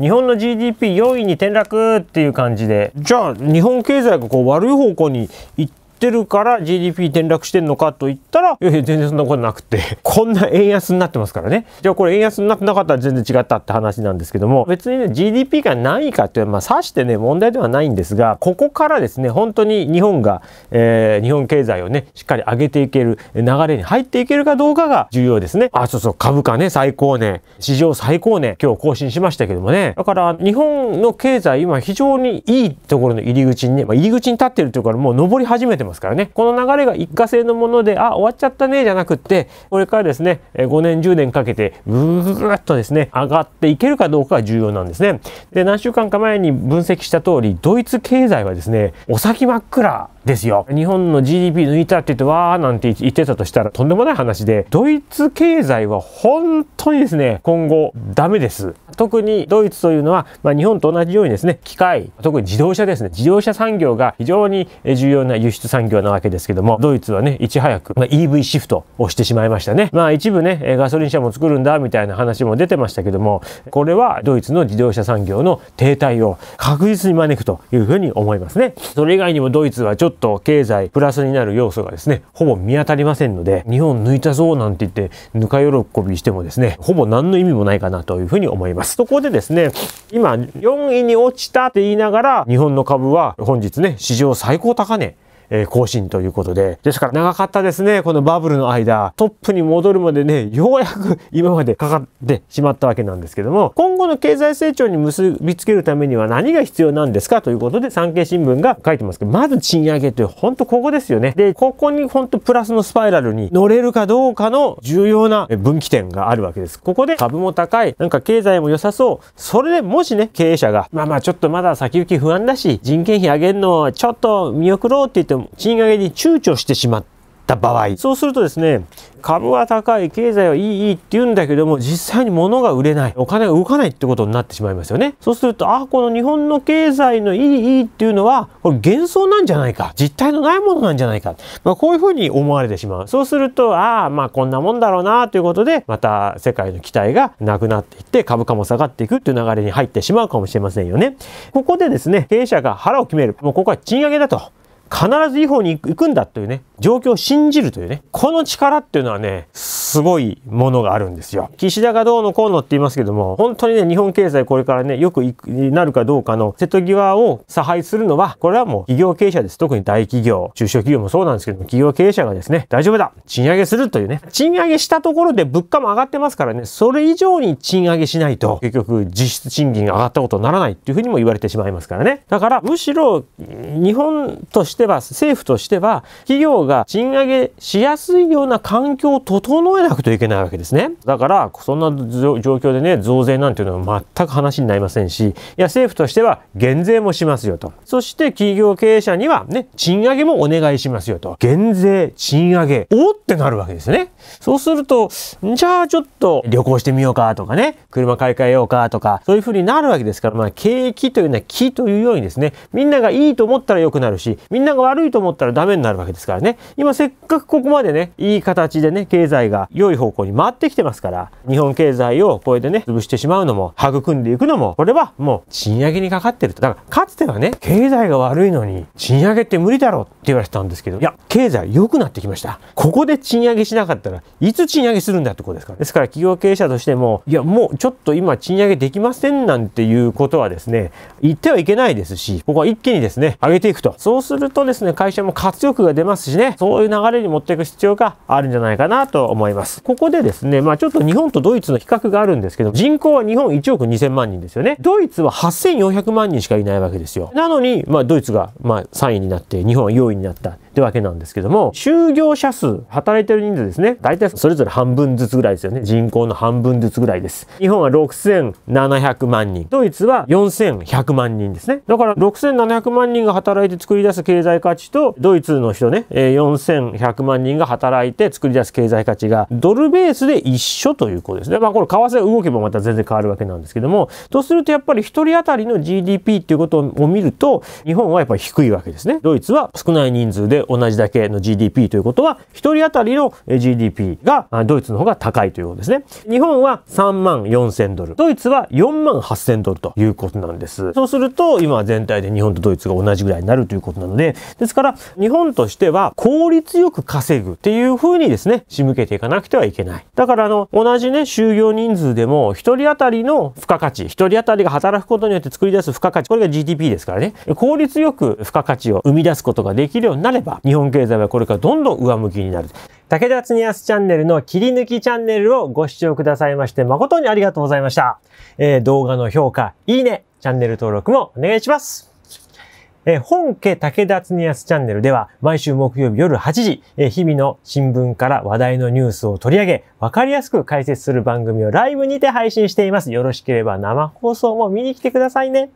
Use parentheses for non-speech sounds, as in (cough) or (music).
日本の GDP4 位に転落っていう感じでじゃあ日本経済がこう悪い方向に行ってってるから GDP 転落してんのかと言ったら、いやいや全然そんなことなくて (laughs) こんな円安になってますからね。じゃあこれ円安になってなかったら全然違ったって話なんですけども、別にね、GDP が何位かっていうのは、まあ、さしてね、問題ではないんですが、ここからですね、本当に日本が、えー、日本経済をね、しっかり上げていける流れに入っていけるかどうかが重要ですね。あ、そうそう、株価ね、最高年、史上最高年、今日更新しましたけどもね。だから日本の経済、今非常にいいところの入り口にね、まあ、入り口に立ってるというからもう上り始めてますからねこの流れが一過性のものであ終わっちゃったねじゃなくってこれからですね5年10年かけてぐーっとですね上がっていけるかどうかが重要なんですねで何週間か前に分析した通りドイツ経済はですねお先真っ暗ですよ日本の GDP 抜いたって言ってわーなんて言ってたとしたらとんでもない話でドイツ経済は本当にですね今後ダメです特にドイツというのは、まあ、日本と同じようにですね機械特に自動車ですね自動車産業が非常に重要な輸出産産業なわけですけども、ドイツはね、いち早く、まあ、EV シフトをしてしまいましたね。まあ一部ね、ガソリン車も作るんだみたいな話も出てましたけども、これはドイツの自動車産業の停滞を確実に招くというふうに思いますね。それ以外にもドイツはちょっと経済プラスになる要素がですね、ほぼ見当たりませんので、日本抜いたぞなんて言って、ぬか喜びしてもですね、ほぼ何の意味もないかなというふうに思います。そこでですね、今4位に落ちたって言いながら、日本の株は本日ね、史上最高高値え更新ということで。ですから長かったですね、このバブルの間。トップに戻るまでね、ようやく (laughs) 今までかかってしまったわけなんですけども、今後の経済成長に結びつけるためには何が必要なんですかということで、産経新聞が書いてますけど、まず賃上げという、ほんここですよね。で、ここにほんとプラスのスパイラルに乗れるかどうかの重要な分岐点があるわけです。ここで株も高い、なんか経済も良さそう。それでもしね、経営者が、まあまあちょっとまだ先行き不安だし、人件費上げるのちょっと見送ろうって言っても賃上げに躊躇してしまった場合そうするとですね株は高い経済はいいいいって言うんだけども実際に物が売れないお金が動かないってことになってしまいますよねそうするとあこの日本の経済のいいいいっていうのはこれ幻想なんじゃないか実体のないものなんじゃないか、まあ、こういうふうに思われてしまうそうするとああまあこんなもんだろうなということでまた世界の期待がなくなっていって株価も下がっていくっていう流れに入ってしまうかもしれませんよねここでですね経営者が腹を決めるもうここは賃上げだと必ず違法に行くんだというね状況を信じるというね、この力っていうのはね、すごいものがあるんですよ。岸田がどうのこうのって言いますけども、本当にね、日本経済これからね、よくなるかどうかの瀬戸際を差配するのは、これはもう企業経営者です。特に大企業、中小企業もそうなんですけども、企業経営者がですね、大丈夫だ賃上げするというね、賃上げしたところで物価も上がってますからね、それ以上に賃上げしないと、結局実質賃金が上がったことにならないっていうふうにも言われてしまいますからね。だから、むしろ、日本としては、政府としては、企業が賃上げしやすいような環境を整えなくといけないわけですね。だから、そんな状況でね、増税なんていうのは全く話になりませんし、いや、政府としては減税もしますよと。そして企業経営者にはね、賃上げもお願いしますよと。減税、賃上げ、おってなるわけですね。そうすると、じゃあちょっと旅行してみようかとかね、車買い替えようかとか、そういうふうになるわけですから、まあ、景気というのは気というようにですね、みんながいいと思ったら良くなるし、みんなが悪いと思ったらダメになるわけですからね。今せっかくここまでね、いい形でね、経済が良い方向に回ってきてますから、日本経済をこれでね、潰してしまうのも、育んでいくのも、これはもう賃上げにかかってると。だから、かつてはね、経済が悪いのに、賃上げって無理だろって言われてたんですけど、いや、経済良くなってきました。ここで賃上げしなかったら、いつ賃上げするんだってことですから。ですから、企業経営者としても、いや、もうちょっと今賃上げできませんなんていうことはですね、言ってはいけないですし、ここは一気にですね、上げていくと。そうするとですね、会社も活力が出ますしね、そういう流れに持っていく必要があるんじゃないかなと思います。ここでですね、まあちょっと日本とドイツの比較があるんですけど、人口は日本1億2000万人ですよね。ドイツは8400万人しかいないわけですよ。なのに、まあドイツがまあ3位になって、日本は4位になった。ってわけなんですけども、就業者数、働いてる人数ですね。大体それぞれ半分ずつぐらいですよね。人口の半分ずつぐらいです。日本は6700万人。ドイツは4100万人ですね。だから6700万人が働いて作り出す経済価値と、ドイツの人ね、4100万人が働いて作り出す経済価値が、ドルベースで一緒ということですね。まあこれ為替動けばまた全然変わるわけなんですけども、とするとやっぱり一人当たりの GDP っていうことを見ると、日本はやっぱり低いわけですね。ドイツは少ない人数で同じだけの GDP ということは、1人当たりの GDP がドイツの方が高いということですね。日本は3万4000ドル、ドイツは4万8000ドルということなんです。そうすると、今全体で日本とドイツが同じぐらいになるということなので、ですから、日本としては効率よく稼ぐっていうふうにですね、仕向けていかなくてはいけない。だから、あの、同じね、就業人数でも、1人当たりの付加価値、1人当たりが働くことによって作り出す付加価値、これが GDP ですからね、効率よく付加価値を生み出すことができるようになれば、日本経済はこれからどんどん上向きになる。武田恒すチャンネルの切り抜きチャンネルをご視聴くださいまして誠にありがとうございました。えー、動画の評価、いいね、チャンネル登録もお願いします。えー、本家武田恒すチャンネルでは毎週木曜日夜8時、えー、日々の新聞から話題のニュースを取り上げ、わかりやすく解説する番組をライブにて配信しています。よろしければ生放送も見に来てくださいね。